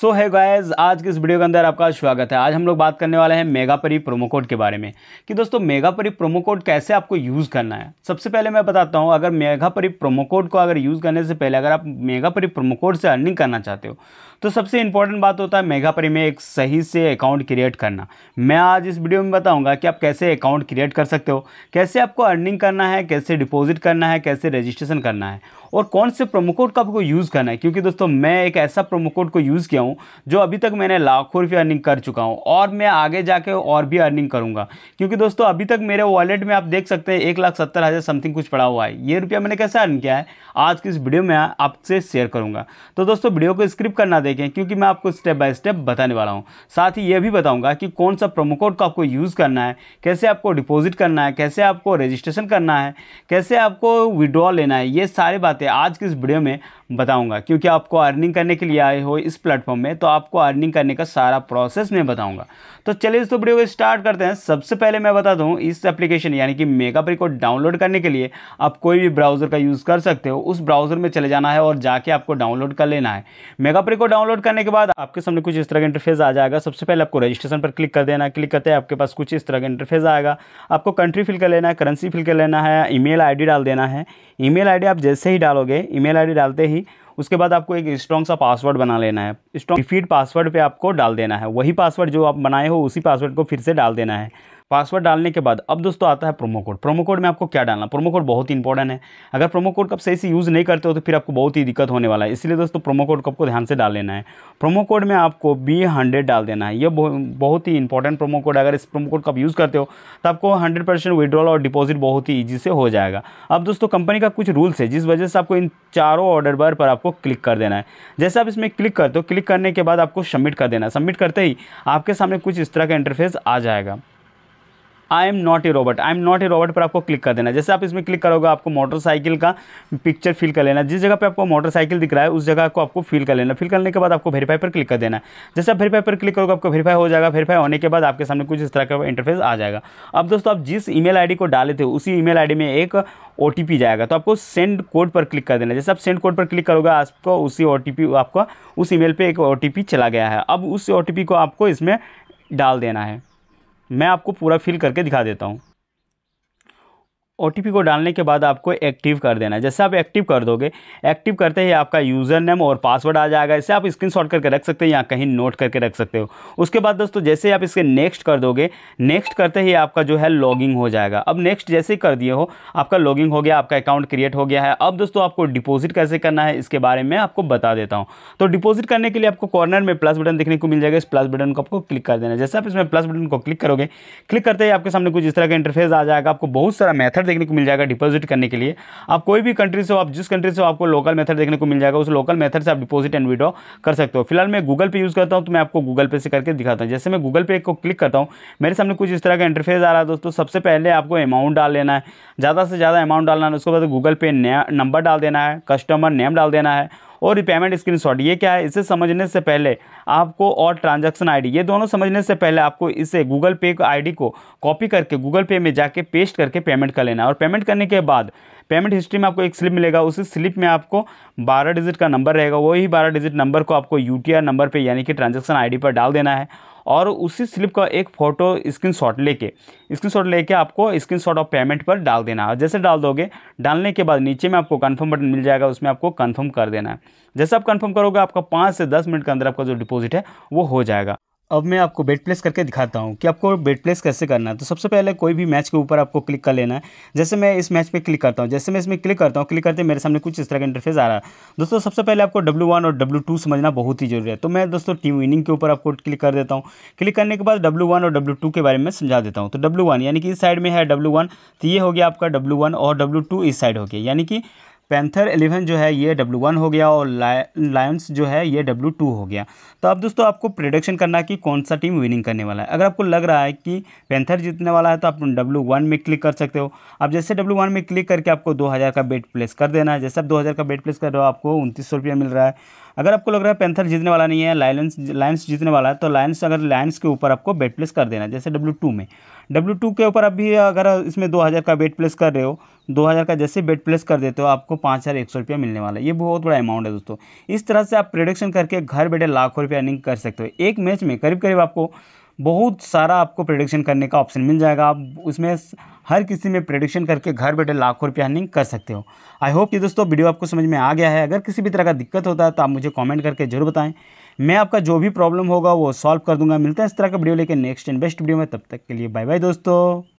सो है गायज आज के इस वीडियो के अंदर आपका स्वागत है आज हम लोग बात करने वाले हैं मेगापरी प्रोमो कोड के बारे में कि दोस्तों मेगापरी प्रोमो कोड कैसे आपको यूज़ करना है सबसे पहले मैं बताता हूँ अगर मेगापरी प्रोमो कोड को अगर यूज़ करने से पहले अगर आप मेगापरी प्रोमो कोड से अर्निंग करना चाहते हो तो सबसे इंपॉर्टेंट बात होता है मेगापरी में एक सही से अकाउंट क्रिएट करना मैं आज इस वीडियो में बताऊँगा कि आप कैसे अकाउंट क्रिएट कर सकते हो कैसे आपको अर्निंग करना है कैसे डिपॉजिट करना है कैसे रजिस्ट्रेशन करना है और कौन से प्रोमो कोड का आपको यूज़ करना है क्योंकि दोस्तों मैं एक ऐसा प्रोमो कोड को यूज़ किया हूँ जो अभी तक मैंने लाखों रुपये अर्निंग कर चुका हूँ और मैं आगे जाके और भी अर्निंग करूँगा क्योंकि दोस्तों अभी तक मेरे वॉलेट में आप देख सकते हैं एक लाख सत्तर हज़ार समथिंग कुछ पड़ा हुआ है ये रुपया मैंने कैसे अर्न किया है आज की इस वीडियो में आपसे शेयर करूँगा तो दोस्तों वीडियो को स्क्रिप करना देखें क्योंकि मैं आपको स्टेप बाय स्टेप बताने वाला हूँ साथ ही ये भी बताऊँगा कि कौन सा प्रोमो कोड का आपको यूज़ करना है कैसे आपको डिपॉजिट करना है कैसे आपको रजिस्ट्रेशन करना है कैसे आपको विड्रॉ लेना है ये सारी बातें आते आज की इस वीडियो में बताऊंगा क्योंकि आपको अर्निंग करने के लिए आए हो इस प्लेटफॉर्म में तो आपको अर्निंग करने का सारा प्रोसेस मैं बताऊंगा तो चलिए इस वीडियो को स्टार्ट करते हैं सबसे पहले मैं बता दूँ इस एप्लीकेशन यानी कि मेगा को डाउनलोड करने के लिए आप कोई भी ब्राउज़र का यूज़ कर सकते हो उस ब्राउज़र में चले जाना है और जाके आपको डाउनलोड कर लेना है मेगा को डाउनलोड करने के बाद आपके सामने कुछ इस तरह का इंटरफेस आ जाएगा सबसे पहले आपको रजिस्ट्रेशन पर क्लिक कर देना क्लिक करते हैं आपके पास कुछ इस तरह का इंटरफेस आएगा आपको कंट्री फिल कर लेना है करेंसी फिल कर लेना है ई मेल डाल देना है ई मेल आप जैसे ही डालोगे ई मेल डालते ही उसके बाद आपको एक स्ट्रॉन्ग सा पासवर्ड बना लेना है स्ट्रॉन्ग रिपीट पासवर्ड पे आपको डाल देना है वही पासवर्ड जो आप बनाए हो उसी पासवर्ड को फिर से डाल देना है पासवर्ड डालने के बाद अब दोस्तों आता है प्रोमो कोड प्रोमो कोड में आपको क्या डालना प्रोमो कोड बहुत ही इंपॉर्टेंट है अगर प्रोमो कोड कब सही से यूज़ नहीं करते हो तो फिर आपको बहुत ही दिक्कत होने वाला है इसलिए दोस्तों प्रोमो कोड को आपको ध्यान से डाल लेना है प्रोमो कोड में आपको बी हंड्रेड डाल देना है यह बहुत ही इंपॉर्टेंट प्रोमो कोड अगर इस प्रोमो कोड का आप यूज़ करते हो तो आपको हंड्रेड परसेंट विड्रॉल और डिपॉजिट बहुत ही ईजी से हो जाएगा अब दोस्तों कंपनी का कुछ रूल्स है जिस वजह से आपको इन चारों ऑर्डर बार पर आपको क्लिक कर देना है जैसे आप इसमें क्लिक करते हो क्लिक करने के बाद आपको सबमिट कर देना है सबमिट करते ही आपके सामने कुछ इस तरह का इंटरफेस आ जाएगा I am not a robot I am not a robot पर आपको क्लिक कर देना जैसे आप इसमें क्लिक करोगे आपको मोटरसाइकिल का पिक्चर फिल कर लेना जिस जगह पर आपको मोटरसाइकिल दिख रहा है उस जगह को आपको फिल कर लेना फिल करने के बाद आपको वेरीफाई पर क्लिक कर देना जैसे आप वेरीफाई पर क्लिक करोगे आपको वेरीफाई हो जाएगा वेरीफाई होने के बाद आपके सामने कुछ इस तरह का इंटरफेस आ जाएगा अब दोस्तों आप जिस ई मेल को डाले थे उसी ई मेल में एक ओ जाएगा तो आपको सेंड कोड पर क्लिक कर देना जैसे आप सेंड कोड पर क्लिक करोगे आपको उसी ओ आपका उस ई पर एक ओ चला गया है अब उस ओ को आपको इसमें डाल देना है मैं आपको पूरा फिल करके दिखा देता हूँ ओ को डालने के बाद आपको एक्टिव कर देना है जैसे आप एक्टिव कर दोगे एक्टिव करते ही आपका यूज़र नेम और पासवर्ड आ जाएगा इसे आप स्क्रीन करके रख सकते हैं या कहीं नोट करके रख सकते हो उसके बाद दोस्तों जैसे आप इसके नेक्स्ट कर दोगे नेक्स्ट करते ही आपका जो है लॉगिंग हो जाएगा अब नेक्स्ट जैसे ही कर दिए हो आपका लॉगिंग हो गया आपका अकाउंट क्रिएट हो गया है अब दोस्तों आपको डिपोजिट कैसे करना है इसके बारे में आपको बता देता हूँ तो डिपोजिट करने के लिए आपको कॉर्नर में प्लस बटन देखने को मिल जाएगा इस प्लस बटन को आपको क्लिक कर देना जैसे आप इसमें प्लस बटन को क्लिक करोगे क्लिक करते ही आपके सामने कुछ इस तरह का इंटरफेस आ जाएगा आपको बहुत सारा मैथड देखने को मिल जाएगा डिपॉजिट करने के लिए आप कोई भी कंट्री से हो आप जिस कंट्री से हो आपको लोकल मेथड देखने को मिल जाएगा उस लोकल मेथड से आप डिपॉजिट एंड विड्रॉ कर सकते हो फिलहाल मैं गूगल पे यूज़ करता हूँ तो मैं आपको गूगल पे से करके दिखाता हूँ जैसे मैं गूगल पे को क्लिक करता हूँ मेरे सामने कुछ इस तरह का इंटरफेस आ रहा है दोस्तों सबसे पहले आपको अमाउंट डाल लेना है ज़्यादा से ज़्यादा अमाउंट डालना है उसके बाद गूगल पे नया नंबर डाल देना है कस्टमर नेम डाल देना है और रिपेमेंट स्क्रीनशॉट ये क्या है इसे समझने से पहले आपको और ट्रांजैक्शन आईडी ये दोनों समझने से पहले आपको इसे गूगल पे आईडी को कॉपी करके गूगल पे में जाके पेस्ट करके पेमेंट कर लेना है और पेमेंट करने के बाद पेमेंट हिस्ट्री में आपको एक स्लिप मिलेगा उसी स्लिप में आपको बारह डिजिट का नंबर रहेगा वही बारह डिजिट नंबर को आपको यू नंबर पर यानी कि ट्रांजेक्शन आई पर डाल देना है और उसी स्लिप का एक फ़ोटो स्क्रीनशॉट लेके स्क्रीनशॉट लेके आपको स्क्रीनशॉट ऑफ पेमेंट पर डाल देना है जैसे डाल दोगे डालने के बाद नीचे में आपको कन्फर्म बटन मिल जाएगा उसमें आपको कन्फर्म कर देना है जैसे आप कन्फर्म करोगे आपका पाँच से दस मिनट के अंदर आपका जो डिपॉजिट है वो हो जाएगा अब मैं आपको बेट प्लेस करके दिखाता हूँ कि आपको बेट प्लेस कैसे करना है तो सबसे पहले कोई भी मैच के ऊपर आपको क्लिक कर लेना है जैसे मैं इस मैच पे क्लिक करता हूँ जैसे मैं इसमें क्लिक करता हूँ क्लिक करते मेरे सामने कुछ इस तरह का इंटरफेस आ रहा है दोस्तों सबसे पहले आपको डब्ल्यू वन और डब्ल्यू टू समझना बहुत ही जरूरी है तो मैं दोस्तों टीम विनिंग के ऊपर आपको क्लिक कर देता हूँ क्लिक करने के बाद डब्ल्यू वन और डब्ल्यू टू के बारे में समझा देता हूँ तो डब्ल्यू वन यानी कि इस साइड में है डब्ल्यू वन तो ये हो गया आपका डब्ल्यू वन और डब्ल्यू टू इस साइड हो गया यानी कि पैंथर एलेवन जो है ये डब्ल्यू वन हो गया और लायंस जो है ये डब्ल्यू टू हो गया तो अब दोस्तों आपको प्रिडक्शन करना कि कौन सा टीम विनिंग करने वाला है अगर आपको लग रहा है कि पैंथर जीतने वाला है तो आप डब्ल्यू वन में क्लिक कर सकते हो आप जैसे डब्ल्यू वन में क्लिक करके आपको दो हज़ार का बेट प्लेस कर देना है जैसे आप दो हज़ार का बेट प्लेस कर रहे हो आपको उनतीस सौ रुपया मिल रहा है अगर आपको लग रहा है पेंथर जीतने वाला नहीं है लायंस लायंस जीतने वाला है तो लायंस अगर लायंस के ऊपर आपको बेट प्लेस कर देना जैसे डब्ल्यू टू में डब्ल्यू टू के ऊपर अभी अगर इसमें दो हज़ार का बेट प्लेस कर रहे हो दो हज़ार का जैसे बेट प्लेस कर देते हो आपको पाँच हज़ार एक सौ रुपया मिलने वाला है ये बहुत बड़ा अमाउंट है दोस्तों इस तरह से आप प्रोडक्शन करके घर बैठे लाखों रुपया अर्निंग कर सकते हो एक मैच में करीब करीब आपको बहुत सारा आपको प्रोडिक्शन करने का ऑप्शन मिल जाएगा आप उसमें हर किसी में प्रोडिक्शन करके घर बैठे लाखों रुपया अर्निंग कर सकते हो आई होप कि दोस्तों वीडियो आपको समझ में आ गया है अगर किसी भी तरह का दिक्कत होता है तो आप मुझे कॉमेंट करके जरूर बताएं मैं आपका जो भी प्रॉब्लम होगा वो सॉल्व कर दूंगा मिलता है इस तरह का वीडियो लेकर नेक्स्ट एंड बेस्ट वीडियो में तब तक के लिए बाय बाय दोस्तों